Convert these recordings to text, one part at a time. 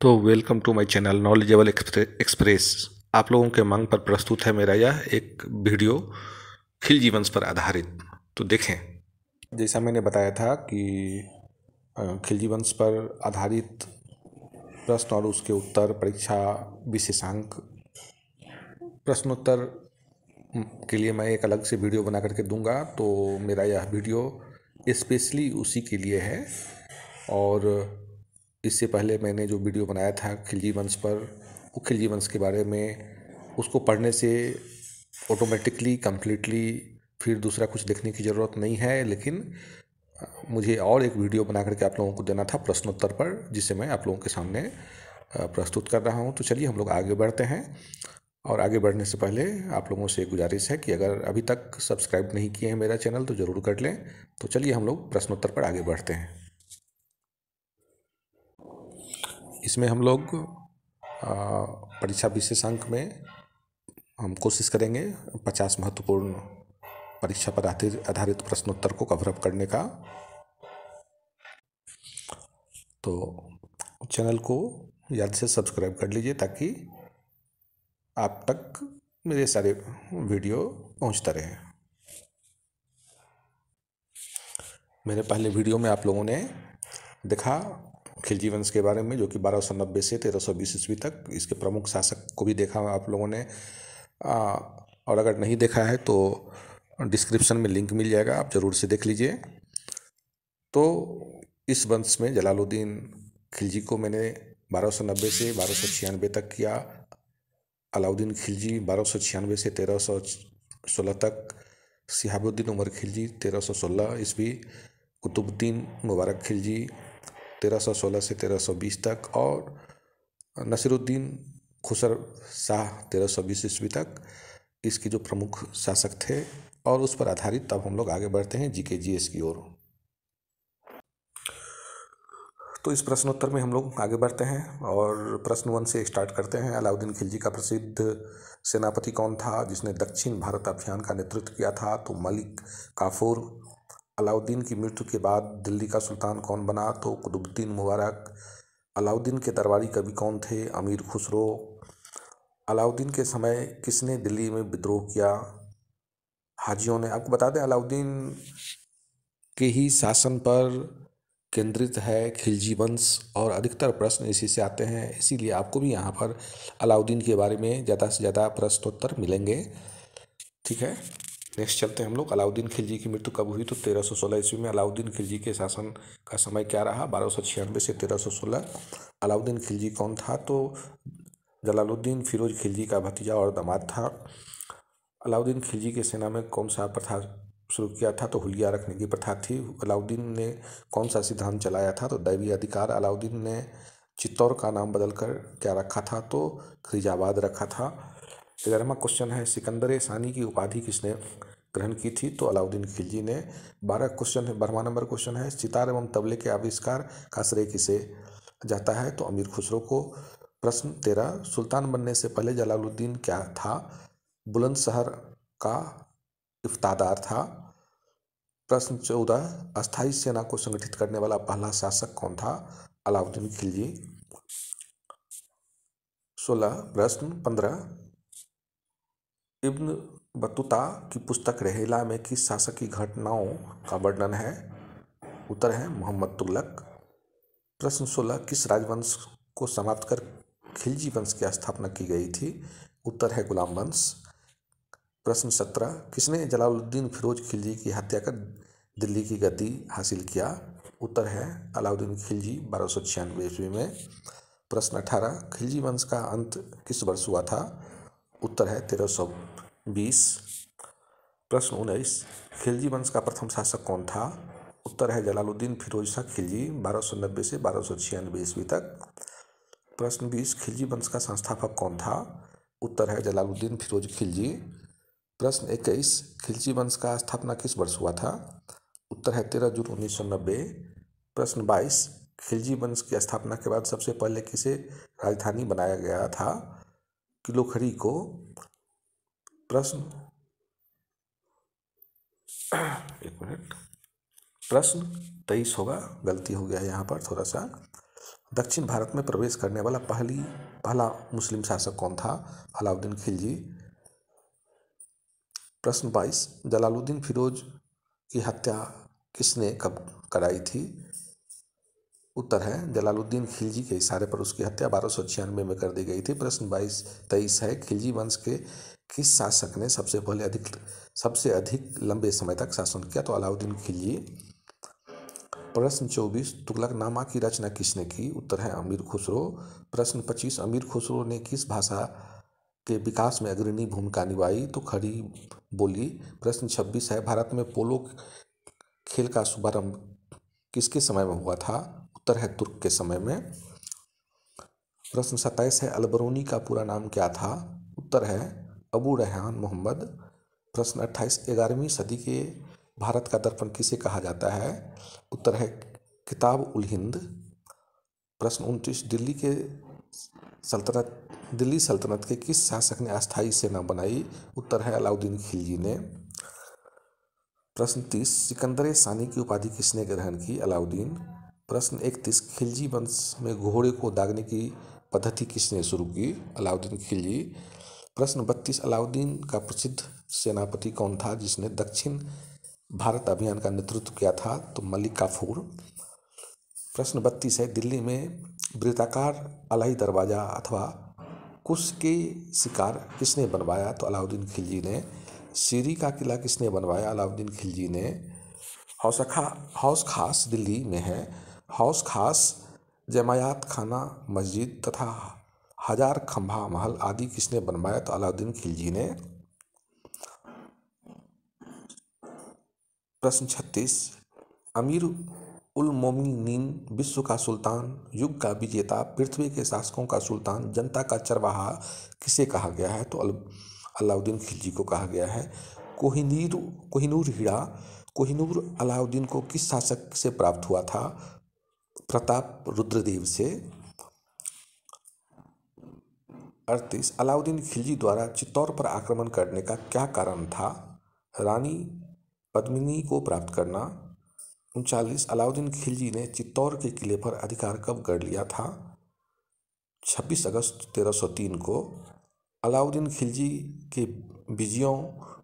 तो welcome to my channel knowledgeable express आप लोगों के मांग पर प्रस्तुत है मेरा यह एक वीडियो खिल जीवंश पर आधारित तो देखें जैसा मैंने बताया था कि खिलजी वंश पर आधारित प्रश्न और उसके उत्तर परीक्षा विशेषांक प्रश्नोत्तर के लिए मैं एक अलग से वीडियो बना करके दूंगा तो मेरा यह वीडियो स्पेशली उसी के लिए है और इससे पहले मैंने जो वीडियो बनाया था खिलजी वंश पर वो खिलजी वंश के बारे में उसको पढ़ने से ऑटोमेटिकली कम्प्लीटली फिर दूसरा कुछ देखने की ज़रूरत नहीं है लेकिन मुझे और एक वीडियो बना करके आप लोगों को देना था प्रश्नोत्तर पर जिसे मैं आप लोगों के सामने प्रस्तुत कर रहा हूँ तो चलिए हम लोग आगे बढ़ते हैं और आगे बढ़ने से पहले आप लोगों से गुजारिश है कि अगर अभी तक सब्सक्राइब नहीं किए हैं मेरा चैनल तो ज़रूर कर लें तो चलिए हम लोग प्रश्नोत्तर पर आगे बढ़ते हैं इसमें हम लोग परीक्षा विशेषांक में हम कोशिश करेंगे पचास महत्वपूर्ण परीक्षा पर आधारित प्रश्नोत्तर को कवरअप करने का तो चैनल को याद से सब्सक्राइब कर लीजिए ताकि आप तक मेरे सारे वीडियो पहुंचता रहे मेरे पहले वीडियो में आप लोगों ने देखा खिलजी वंश के बारे में जो कि नब्बे से तेरह बीस ईस्वी तक इसके प्रमुख शासक को भी देखा आप लोगों ने आ, और अगर नहीं देखा है तो डिस्क्रिप्शन में लिंक मिल जाएगा आप ज़रूर से देख लीजिए तो इस वंश में जलालुद्दीन खिलजी को मैंने बारह सौ नब्बे से बारह सौ तक किया अलाउद्दीन खिलजी बारह सौ से तेरह सौ सोलह तक सिहाबुद्दीन उमर खिलजी तेरह सौ सोलह ईस्वी कुतुबुद्दीन मुबारक खिलजी 1316 से 1320 तक और नसीरुद्दीन खुसर शाह 1320 ईस्वी तक इसके जो प्रमुख शासक थे और उस पर आधारित तब हम लोग आगे बढ़ते हैं जी के जी एस की ओर तो इस प्रश्नोत्तर में हम लोग आगे बढ़ते हैं और प्रश्न वन से स्टार्ट करते हैं अलाउद्दीन खिलजी का प्रसिद्ध सेनापति कौन था जिसने दक्षिण भारत अभियान का नेतृत्व किया था तो मलिक काफूर अलाउद्दीन की मृत्यु के बाद दिल्ली का सुल्तान कौन बना तो कुतुबुद्दीन मुबारक अलाउद्दीन के दरबारी कवि कौन थे अमीर खुसरो अलाउद्दीन के समय किसने दिल्ली में विद्रोह किया हाजियों ने आपको बता दें अलाउद्दीन के ही शासन पर केंद्रित है खिलजी वंश और अधिकतर प्रश्न इसी से आते हैं इसीलिए आपको भी यहाँ पर अलाउद्दीन के बारे में ज़्यादा से ज़्यादा प्रश्नोत्तर मिलेंगे ठीक है नेक्स्ट चलते हैं हम लोग अलाउद्दीन खिलजी की मृत्यु कब हुई तो 1316 ईस्वी में अलाउद्दीन खिलजी के शासन का समय क्या रहा बारह से 1316 अलाउद्दीन खिलजी कौन था तो जलालुद्दीन फिरोज खिलजी का भतीजा और दामाद था अलाउद्दीन खिलजी के सेना में कौन सा प्रथा शुरू किया था तो हुलिया रखने की प्रथा थी अलाउद्दीन ने कौन सा सिद्धांत चलाया था तो दैवीय अधिकार अलाउद्दीन ने चित्तौर का नाम बदलकर क्या रखा था तो खिजाबाद रखा था ग्यारहवा क्वेश्चन है सिकंदर सानी की उपाधि किसने ग्रहण की थी तो अलाउद्दीन खिलजी ने बारह क्वेश्चन है बारहवा नंबर क्वेश्चन है सितार एवं तबले के आविष्कार का श्रेय किसे जाता है तो अमीर खुसरो को प्रश्न तेरह सुल्तान बनने से पहले जलालुद्दीन क्या था बुलंदशहर का इफ्तादार था प्रश्न चौदह अस्थाई सेना को संगठित करने वाला पहला शासक कौन था अलाउद्दीन खिलजी सोलह प्रश्न पंद्रह इब्न बतूता की पुस्तक रहेला में किस शासक की घटनाओं का वर्णन है उत्तर है मोहम्मद तुगलक प्रश्न सोलह किस राजवंश को समाप्त कर खिलजी वंश की स्थापना की गई थी उत्तर है गुलाम वंश प्रश्न सत्रह किसने जलालुद्दीन फिरोज खिलजी की हत्या कर दिल्ली की गद्दी हासिल किया उत्तर है अलाउद्दीन खिलजी बारह सौ छियानवे ईस्वी में प्रश्न अठारह खिलजी वंश का अंत किस वर्ष हुआ था उत्तर है तेरह सौ बीस प्रश्न उन्नीस खिलजी वंश का प्रथम शासक कौन था उत्तर है जलालुद्दीन फिरोज शाह खिलजी बारह सौ नब्बे से बारह सौ छियानवे ईस्वी तक प्रश्न बीस खिलजी वंश का संस्थापक कौन था उत्तर है जलालुद्दीन फिरोज खिलजी प्रश्न इक्कीस खिलजी वंश का स्थापना किस वर्ष हुआ था उत्तर है तेरह जून उन्नीस सौ नब्बे प्रश्न बाईस खिलजी वंश की स्थापना के बाद सबसे पहले किसे राजधानी बनाया गया था किलोखरी को प्रश्न एक मिनट प्रश्न तेईस होगा गलती हो गया यहाँ पर थोड़ा सा दक्षिण भारत में प्रवेश करने वाला पहली पहला मुस्लिम शासक कौन था अलाउद्दीन खिलजी प्रश्न बाईस जलालुद्दीन फिरोज की हत्या किसने कब कराई थी उत्तर है जलालुद्दीन खिलजी के इशारे पर उसकी हत्या बारह सौ छियानवे में कर दी गई थी प्रश्न बाईस तेईस है खिलजी वंश के किस शासक ने सबसे पहले अधिक सबसे अधिक लंबे समय तक शासन किया तो अलाउद्दीन खिलजी प्रश्न चौबीस तुगलकनामा की रचना किसने की उत्तर है अमीर खुसरो प्रश्न पच्चीस अमीर खुसरो ने किस भाषा के विकास में अग्रणी भूमिका निभाई तो खड़ी बोली प्रश्न छब्बीस है भारत में पोलो खेल का शुभारंभ किसके समय में हुआ था उत्तर है तुर्क के समय में प्रश्न सत्ताईस है अलबरूनी का पूरा नाम क्या था उत्तर है अबू रहान मोहम्मद प्रश्न अट्ठाईस ग्यारहवीं सदी के भारत का दर्पण किसे कहा जाता है उत्तर है किताब उल हिंद प्रश्न उनतीस दिल्ली के सल्तनत दिल्ली सल्तनत के किस शासक ने अस्थायी सेना बनाई उत्तर है अलाउद्दीन खिलजी ने प्रश्न तीस सिकंदर सानी की उपाधि किसने ग्रहण की अलाउद्दीन प्रश्न इकतीस खिलजी वंश में घोड़े को दागने की पद्धति किसने शुरू की अलाउद्दीन खिलजी प्रश्न बत्तीस अलाउद्दीन का प्रसिद्ध सेनापति कौन था जिसने दक्षिण भारत अभियान का नेतृत्व किया था तो मलिक काफूर प्रश्न बत्तीस है दिल्ली में वृत्ताकार अलाई दरवाज़ा अथवा कुश के शिकार किसने बनवाया तो अलाउद्दीन खिलजी ने सीरी का किला किसने बनवाया अलाउद्दीन खिलजी ने हौसखा हौस खास दिल्ली में है हौस खास जमायात खाना मस्जिद तथा हजार खम्भा महल आदि किसने बनवाया तो अलाउद्दीन खिलजी ने प्रश्न छत्तीस अमीर उल मोमिन विश्व का सुल्तान युग का विजेता पृथ्वी के शासकों का सुल्तान जनता का चरवाहा किसे कहा गया है तो अलाउद्दीन खिलजी को कहा गया है कोहिनूर कोहिनूर हीरा कोहिनूर अलाउद्दीन को किस शासक से प्राप्त हुआ था प्रताप रुद्रदेव से अड़तीस अलाउद्दीन खिलजी द्वारा चित्तौर पर आक्रमण करने का क्या कारण था रानी पद्मिनी को प्राप्त करना उनचालीस अलाउद्दीन खिलजी ने चित्तौर के किले पर अधिकार कब कर लिया था 26 अगस्त 1303 को अलाउद्दीन खिलजी के विजयों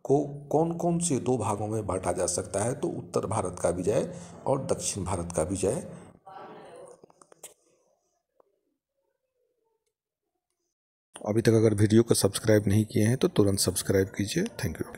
को कौन कौन से दो भागों में बांटा जा सकता है तो उत्तर भारत का विजय और दक्षिण भारत का विजय अभी तक अगर वीडियो को सब्सक्राइब नहीं किए हैं तो तुरंत सब्सक्राइब कीजिए थैंक यू